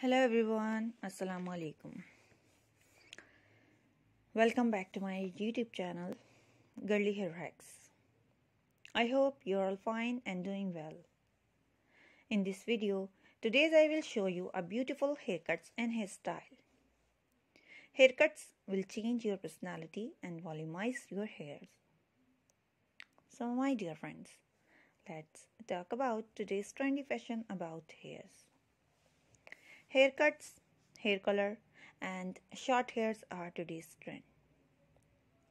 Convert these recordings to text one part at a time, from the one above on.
Hello everyone, Assalamu alaikum. Welcome back to my YouTube channel, Girly Hair Hacks. I hope you're all fine and doing well. In this video, today I will show you a beautiful haircuts and hairstyle. Haircuts will change your personality and volumize your hairs. So my dear friends, let's talk about today's trendy fashion about hairs. Haircuts, hair color, and short hairs are today's trend.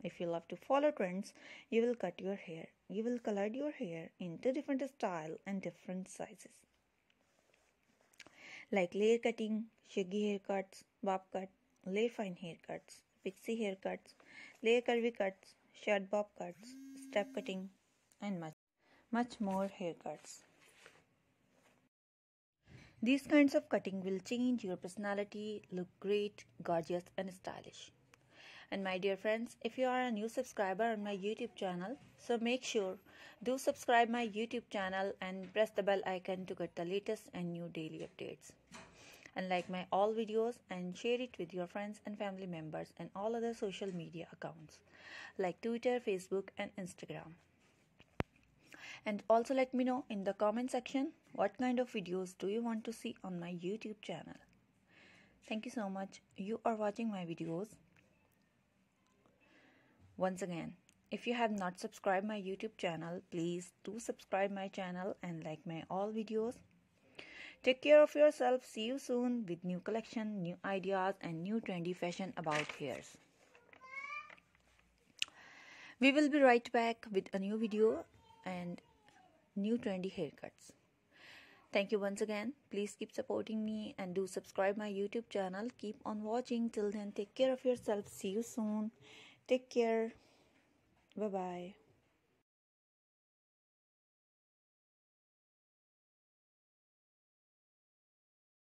If you love to follow trends, you will cut your hair. You will color your hair into different style and different sizes. Like layer cutting, shaggy haircuts, bob cut, layer fine haircuts, pixie haircuts, layer curvy cuts, short bob cuts, step cutting, and much, much more haircuts. These kinds of cutting will change your personality, look great, gorgeous, and stylish. And my dear friends, if you are a new subscriber on my YouTube channel, so make sure do subscribe my YouTube channel and press the bell icon to get the latest and new daily updates. And like my all videos and share it with your friends and family members and all other social media accounts like Twitter, Facebook and Instagram and also let me know in the comment section what kind of videos do you want to see on my YouTube channel. Thank you so much. You are watching my videos. Once again, if you have not subscribed my YouTube channel, please do subscribe my channel and like my all videos. Take care of yourself. See you soon with new collection, new ideas and new trendy fashion about hairs. We will be right back with a new video and new trendy haircuts. Thank you once again. Please keep supporting me and do subscribe my YouTube channel. Keep on watching. Till then, take care of yourself. See you soon. Take care. Bye bye.